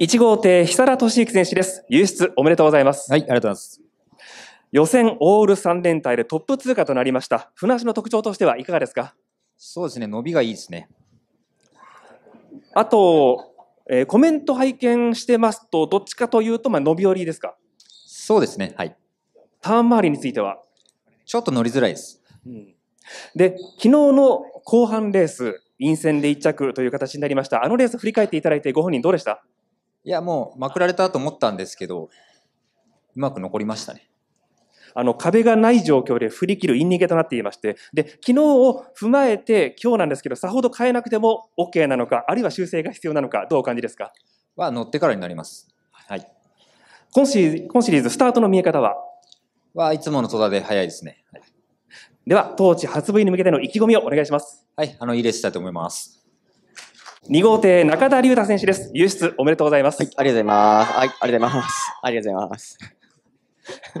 1号艇、久田俊之選手です。優出おめでとうございます。はい、ありがとうございます。予選オール3連隊でトップ通過となりました。船橋の特徴としてはいかがですかそうですね、伸びがいいですね。あと、えー、コメント拝見してますと、どっちかというと、まあ、伸び寄りですかそうですね、はい。ターン周りについてはちょっと乗りづらいです。うん、で、昨日の後半レース、陰線で1着という形になりました。あのレース振り返っていただいて、ご本人どうでしたいや、もうまくられたと思ったんですけど、うまく残りましたね。あの壁がない状況で振り切るイン逃げとなっていまして、で昨日を踏まえて、今日なんですけど、さほど変えなくても OK なのか、あるいは修正が必要なのか、どうお感じですかは乗ってからになります。はい今シー今シリーズ、スタートの見え方ははいつもの戸田で早いですね。はい、では、当地初 V に向けての意気込みをお願いします。はい、あのいいレースしたいと思います。二号艇中田龍太選手です。輸出おめでとうございます。はい、ありがとうございます。はい、ありがとうございます。ありがとうございます。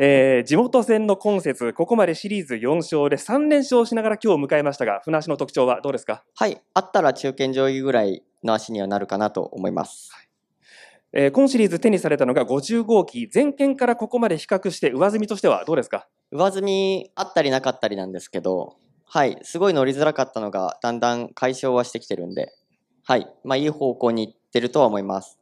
えー、地元戦の今節、ここまでシリーズ4勝で3連勝しながら今日を迎えましたが、船足の特徴はどうですかはい、あったら中堅上位ぐらいの足にはなるかなと思います。はいえー、今シリーズ手にされたのが50号機、全県からここまで比較して上積みとしてはどうですか上積みあったりなかったりなんですけど、はい、すごい乗りづらかったのがだんだん解消はしてきてるんで、はい。まあ、いい方向に行ってるとは思います。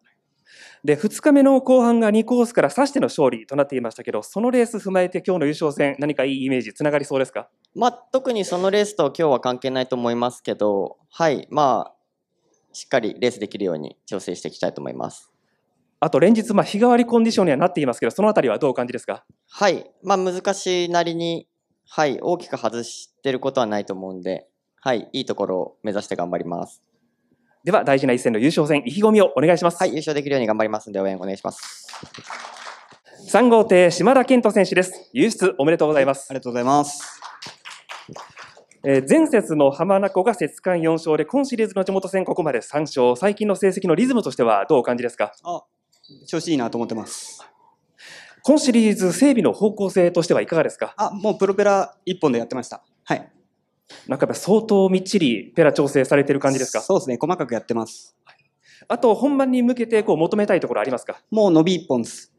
で、2日目の後半が2コースから指しての勝利となっていましたけど、そのレース踏まえて今日の優勝戦、何かいいイメージ、つながりそうですか、まあ、特にそのレースと今日は関係ないと思いますけど、はい、まあ、しっかりレースできるように調整していきたいと思います。あと連日、まあ、日替わりコンディションにはなっていますけど、そのあたりはどうお感じですかはい、まあ、難しいなりに、はい、大きく外してることはないと思うんで、はい、いいところを目指して頑張ります。では大事な一戦の優勝戦、意気込みをお願いします。はい、優勝できるように頑張りますんで応援お願いします。3号艇島田健人選手です。優出おめでとうございます。ありがとうございます。えー、前節の浜名湖が節間4勝で今シリーズの地元戦ここまで3勝最近の成績のリズムとしてはどうお感じですかあ調子いいなと思ってます今シリーズ整備の方向性としてはいかがですかあもうプロペラ1本でやってましたはいなんかやっぱ相当みっちりペラ調整されてる感じですかそうですね、細かくやってます。あと、本番に向けてこう求めたいところありますかもう伸び一本です。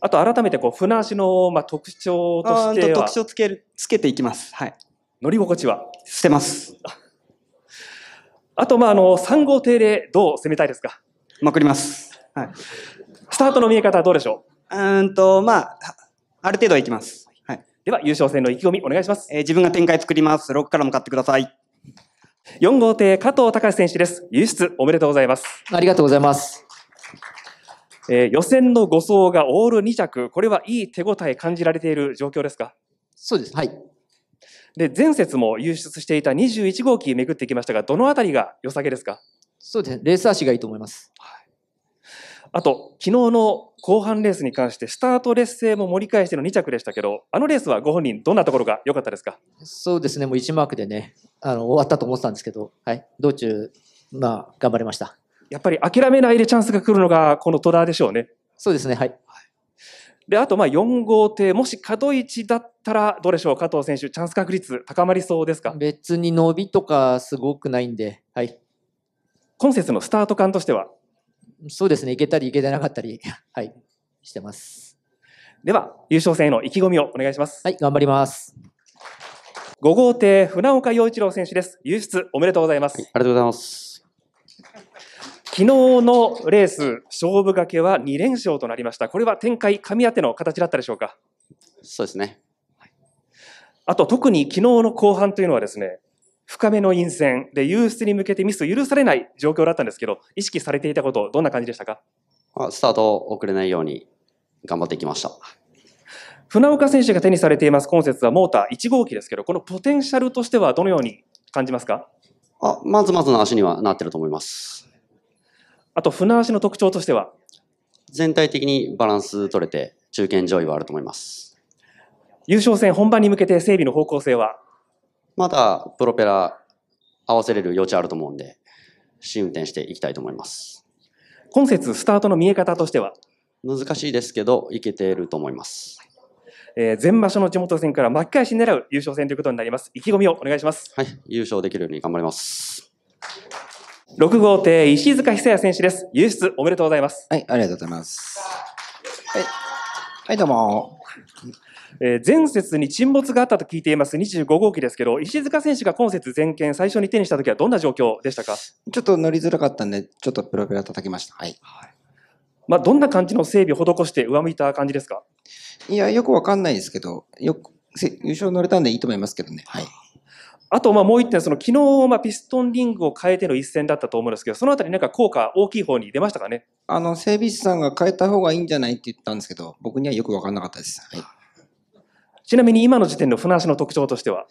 あと、改めてこう船足のまあ特徴としては特徴つけるつけていきます。はい、乗り心地は捨てます。あと、まあ、あの3号艇でどう攻めたいですかまくります。はい、スタートの見え方はどうでしょううんと、まあ、ある程度はいきます。では優勝戦の意気込みお願いします。えー、自分が展開作ります。6からも買ってください。4号艇加藤隆選手です。輸出おめでとうございます。ありがとうございます。えー、予選の5走がオール2着、これはいい手応え感じられている状況ですかそうです。はい。で、前節も輸出していた21号機巡ってきましたが、どのあたりが良さげですかそうですね。レース足がいいと思います。はいあと、昨日の後半レースに関して、スタート劣勢も盛り返しての2着でしたけど、あのレースはご本人、どんなところが良かったですかそうですね、もう1マークでね、あの終わったと思ってたんですけど、はい、道中、まあ、頑張りました。やっぱり諦めないでチャンスが来るのが、この戸田でしょうね。そうですね、はい。で、あと、まあ、4号艇、もし角一だったら、どうでしょう、加藤選手、チャンス確率高まりそうですか別に伸びとかすごくないんで、はい。今節のスタート感としては、そうですね、いけたりいけてなかったり、はい、してます。では、優勝戦への意気込みをお願いします。はい、頑張ります。5号艇、船岡洋一郎選手です。優出おめでとうございます。はい、ありがとうございます。昨日のレース、勝負がけは2連勝となりました。これは展開、かみ合っての形だったでしょうか。そうですね。あと特に昨日の後半というのはですね、深めの陰線で優質に向けてミス許されない状況だったんですけど、意識されていたこと、どんな感じでしたかスタート遅れないように頑張っていきました。船岡選手が手にされています今節はモーター1号機ですけど、このポテンシャルとしてはどのように感じますかあまずまずの足にはなってると思います。あと、船足の特徴としては全体的にバランス取れて、中堅上位はあると思います。優勝戦本番に向けて整備の方向性はまだプロペラ合わせれる余地あると思うんで、試運転していきたいと思います。今節スタートの見え方としては難しいですけど、いけていると思います。えー、前場所の地元戦から巻き返し狙う優勝戦ということになります。意気込みをお願いします。はい、優勝できるように頑張ります。6号艇石塚久也選手です。優出おめでとうございます。はい、ありがとうございます。はい、はい、どうも。前節に沈没があったと聞いています25号機ですけど、石塚選手が今節全権最初に手にしたときはどんな状況でしたかちょっと乗りづらかったんで、ちょっとプロペラ叩きました。はい、まあ、どんな感じの整備を施して上向いた感じですかいや、よくわかんないですけど、よく、優勝乗れたんでいいと思いますけどね。はい。あと、まあ、もう一点、その、昨日、まあ、ピストンリングを変えての一戦だったと思うんですけど、そのあたりなんか効果大きい方に出ましたかねあの、整備士さんが変えた方がいいんじゃないって言ったんですけど、僕にはよくわかんなかったです。はい。ちなみに今の時点の船足の特徴としては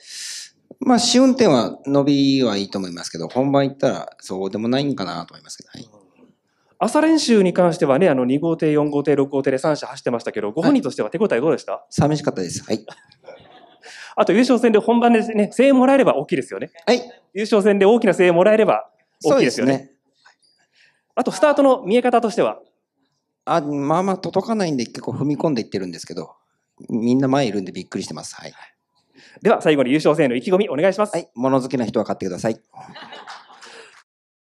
まあ、試運転は伸びはいいと思いますけど、本番行ったらそうでもないんかなと思いますけど、はい。朝練習に関してはね、あの2号艇、4号艇、6号艇で3者走ってましたけど、ご本人としては手応えどうでした、はい、寂しかったです。はい。あと優勝戦で本番でね、声援もらえれば大きいですよね。はい。優勝戦で大きな声援もらえれば大きいですよね。ねあと、スタートの見え方としてはあ、まあまあ届かないんで結構踏み込んでいってるんですけど、みんな前いるんでびっくりしてます。はい。では最後に優勝戦への意気込みお願いします。はい。物好きな人は買ってください。